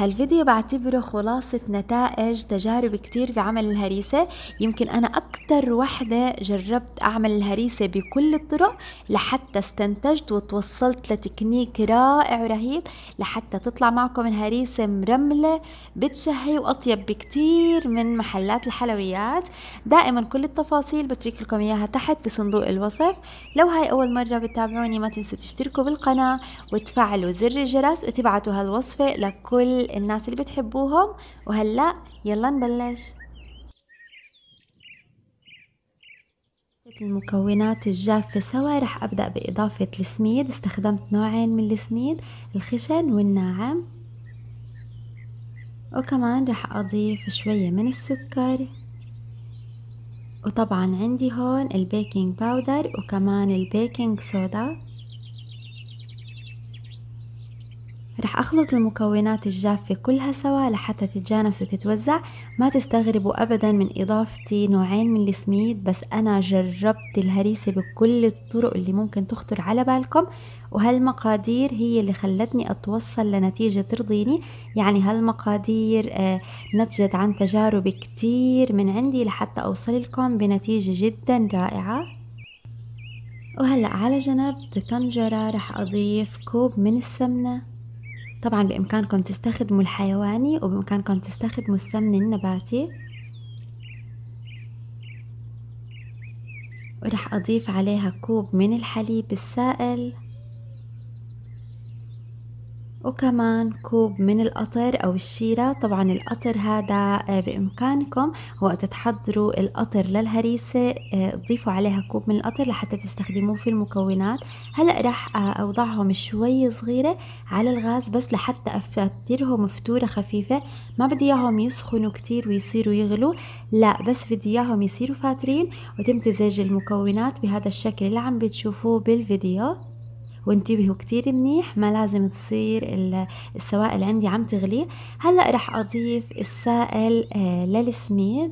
هالفيديو بعتبره خلاصة نتائج تجارب كتير بعمل الهريسة يمكن أنا أكتر وحدة جربت أعمل الهريسة بكل الطرق لحتى استنتجت وتوصلت لتكنيك رائع ورهيب لحتى تطلع معكم الهريسة مرملة بتشهي وأطيب بكتير من محلات الحلويات دائما كل التفاصيل بترك لكم إياها تحت بصندوق الوصف لو هاي أول مرة بتتابعوني ما تنسوا تشتركوا بالقناة وتفعلوا زر الجرس وتبعتوا هالوصفة لكل الناس اللي بتحبوهم وهلا يلا نبلش المكونات الجافة سوا رح أبدأ بإضافة السميد استخدمت نوعين من السميد الخشن والناعم وكمان رح أضيف شوية من السكر وطبعا عندي هون البيكنج باودر وكمان البيكنج صودا رح أخلط المكونات الجافة كلها سوا لحتى تتجانس وتتوزع ما تستغربوا أبدا من إضافتي نوعين من السميد بس أنا جربت الهريسة بكل الطرق اللي ممكن تخطر على بالكم وهالمقادير هي اللي خلتني أتوصل لنتيجة ترضيني يعني هالمقادير آه، نتجت عن تجارب كتير من عندي لحتى أوصل لكم بنتيجة جدا رائعة وهلأ على جنب بطنجرة رح أضيف كوب من السمنة طبعا بإمكانكم تستخدموا الحيواني وبإمكانكم تستخدموا السمن النباتي ورح أضيف عليها كوب من الحليب السائل وكمان كوب من القطر أو الشيرة طبعا القطر هذا آه، بإمكانكم وقت تحضروا القطر للهريسة تضيفوا آه، عليها كوب من القطر لحتى تستخدموه في المكونات هلأ راح آه، أوضعهم شوي صغيرة على الغاز بس لحتى أفترهم فتوره خفيفة ما بدي إياهم يسخنوا كتير ويصيروا يغلوا لا بس بدي إياهم يصيروا فاترين وتمتزج المكونات بهذا الشكل اللي عم بتشوفوه بالفيديو وانتبهوا كتير منيح ما لازم تصير السوائل عندي عم تغلي هلأ رح أضيف السائل آه، للسميد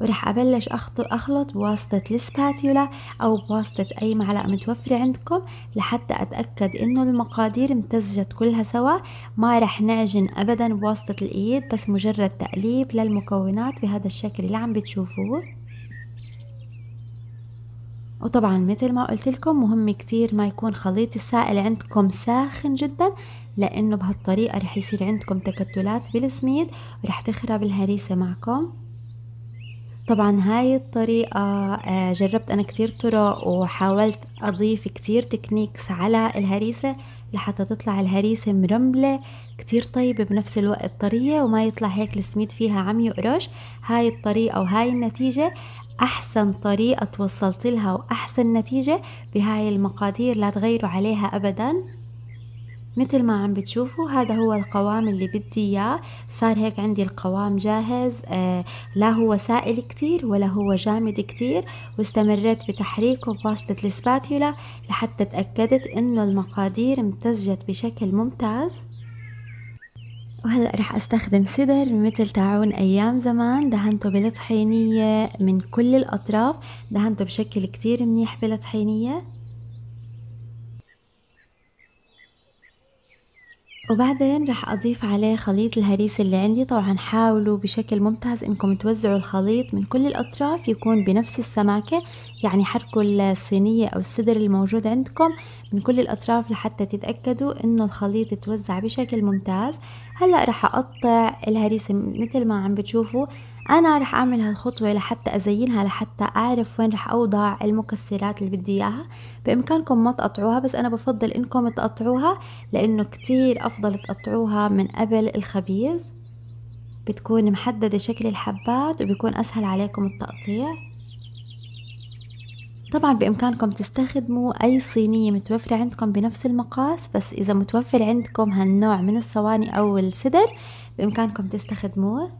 ورح أبلش أخلط بواسطة السباتيولا أو بواسطة أي معلقة متوفرة عندكم لحتى أتأكد إنه المقادير امتزجت كلها سوا ما رح نعجن أبدا بواسطة الإيد بس مجرد تقليب للمكونات بهذا الشكل اللي عم بتشوفوه وطبعا مثل ما قلت لكم مهم كتير ما يكون خليط السائل عندكم ساخن جدا لانه بهالطريقه رح يصير عندكم تكتلات بالسميد ورح تخرب الهريسه معكم طبعا هاي الطريقة آه، جربت أنا كتير طرق وحاولت أضيف كتير تكنيكس على الهريسة لحتى تطلع الهريسة مرملة كتير طيبة بنفس الوقت طرية وما يطلع هيك السميد فيها عم يقرش هاي الطريقة وهاي النتيجة أحسن طريقة توصلت لها وأحسن نتيجة بهاي المقادير لا تغيروا عليها أبدا مثل ما عم بتشوفوا هذا هو القوام اللي بدي اياه صار هيك عندي القوام جاهز آه لا هو سائل كتير ولا هو جامد كتير واستمريت بتحريكه بواسطة الاسباتيولا لحتى تأكدت انه المقادير امتزجت بشكل ممتاز وهلأ رح أستخدم سدر مثل تاعون أيام زمان دهنته بالطحينية من كل الأطراف دهنته بشكل كتير منيح بالطحينية وبعدين راح أضيف عليه خليط الهريسة اللي عندي طبعا حاولوا بشكل ممتاز إنكم توزعوا الخليط من كل الأطراف يكون بنفس السماكة يعني حركوا الصينية أو السدر الموجود عندكم من كل الأطراف لحتى تتأكدوا إنه الخليط توزع بشكل ممتاز هلأ راح أقطع الهريسة مثل ما عم بتشوفوا انا رح اعمل هالخطوة لحتى ازينها لحتى اعرف وين رح اوضع المكسرات اللي بدي اياها بامكانكم ما تقطعوها بس انا بفضل انكم تقطعوها لانه كتير افضل تقطعوها من قبل الخبيز بتكون محددة شكل الحبات وبيكون اسهل عليكم التقطيع طبعا بإمكانكم تستخدموا أي صينية متوفرة عندكم بنفس المقاس بس إذا متوفر عندكم هالنوع من الصواني أو السدر بإمكانكم تستخدموه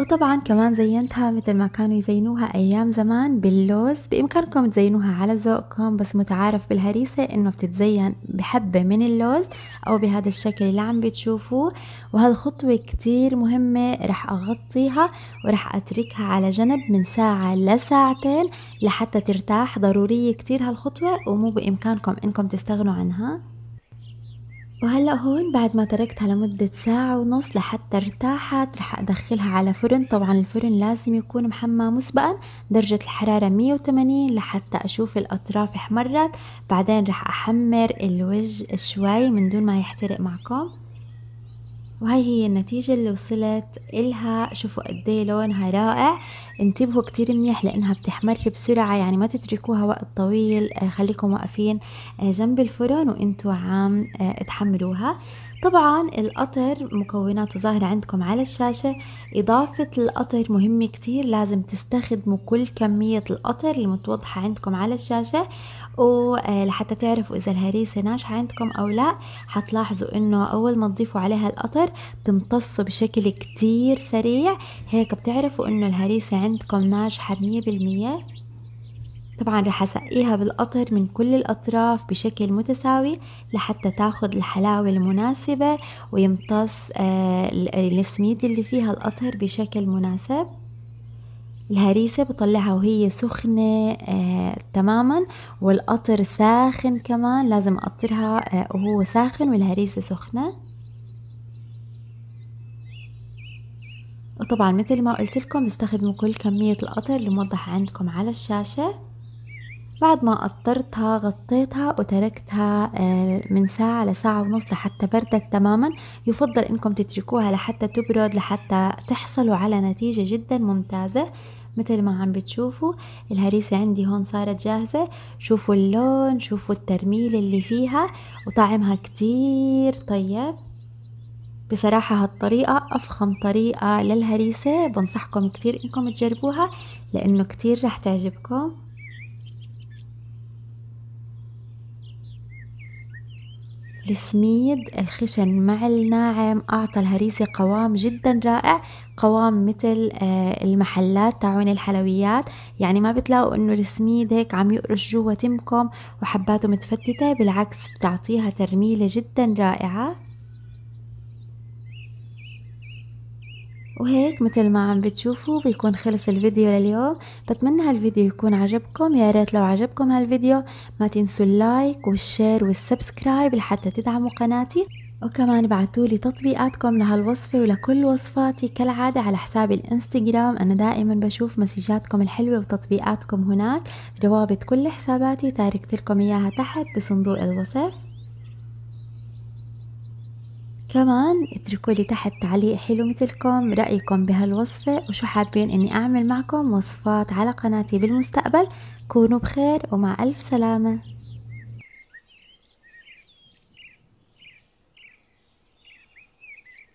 وطبعا كمان زينتها مثل ما كانوا يزينوها ايام زمان باللوز بامكانكم تزينوها على ذوقكم بس متعارف بالهريسة انه بتتزين بحبة من اللوز او بهذا الشكل اللي عم بتشوفوه وهالخطوة كتير مهمة رح اغطيها ورح اتركها على جنب من ساعة لساعتين لحتى ترتاح ضرورية كتير هالخطوة ومو بامكانكم انكم تستغنوا عنها وهلأ هون بعد ما تركتها لمدة ساعة ونص لحتى ارتاحت رح ادخلها على فرن طبعا الفرن لازم يكون محمى مسبقا درجة الحرارة 180 لحتى اشوف الاطراف احمرت بعدين رح احمر الوجه شوي من دون ما يحترق معكم وهي هي النتيجة اللي وصلت إلها شوفوا قد ايه لونها رائع انتبهوا كتير منيح لأنها بتحمر بسرعة يعني ما تتركوها وقت طويل آه، خليكم واقفين آه، جنب الفرن وانتوا عم آه، تحمروها طبعا القطر مكوناته ظاهرة عندكم على الشاشة إضافة القطر مهمة كتير لازم تستخدموا كل كمية القطر المتوضحة عندكم على الشاشة ولحتى آه، تعرفوا إذا الهريسة ناجحة عندكم أو لا حتلاحظوا إنه أول ما تضيفوا عليها القطر بتمتصوا بشكل كتير سريع هيك بتعرفوا إنه الهريسة عندكم ناجحة مية بالمية طبعا رح اسقيها بالقطر من كل الاطراف بشكل متساوي لحتى تاخذ الحلاوة المناسبة ويمتص آه، السميد اللي فيها القطر بشكل مناسب الهريسة بطلعها وهي سخنة آه تماما والقطر ساخن كمان لازم أقطرها آه وهو ساخن والهريسة سخنة وطبعا مثل ما قلت لكم استخدموا كل كمية القطر اللي موضح عندكم على الشاشة بعد ما قطرتها غطيتها وتركتها آه، من ساعة لساعة ونص لحتى بردت تماما يفضل انكم تتركوها لحتى تبرد لحتى تحصلوا على نتيجة جدا ممتازة مثل ما عم بتشوفوا الهريسة عندي هون صارت جاهزة شوفوا اللون شوفوا الترميل اللي فيها وطعمها كتير طيب بصراحة هالطريقة أفخم طريقة للهريسة بنصحكم كتير إنكم تجربوها لأنه كتير رح تعجبكم السميد الخشن مع الناعم أعطى الهريسة قوام جدا رائع قوام مثل آه، المحلات تاعون الحلويات يعني ما بتلاقوا انه السميد هيك عم يقرش جوا تمكم وحباته متفتتة بالعكس بتعطيها ترميلة جدا رائعة وهيك مثل ما عم بتشوفوا بيكون خلص الفيديو لليوم بتمنى هالفيديو يكون عجبكم يا ريت لو عجبكم هالفيديو ما تنسوا اللايك والشير والسبسكرايب لحتى تدعموا قناتي وكمان بعتولي تطبيقاتكم لهالوصفة ولكل وصفاتي كالعادة على حساب الانستغرام أنا دائما بشوف مسجاتكم الحلوة وتطبيقاتكم هناك روابط كل حساباتي تاركت لكم إياها تحت بصندوق الوصف كمان اتركوا لي تحت تعليق حلو مثلكم رأيكم بهالوصفة وشو حابين اني اعمل معكم وصفات على قناتي بالمستقبل كونوا بخير ومع ألف سلامة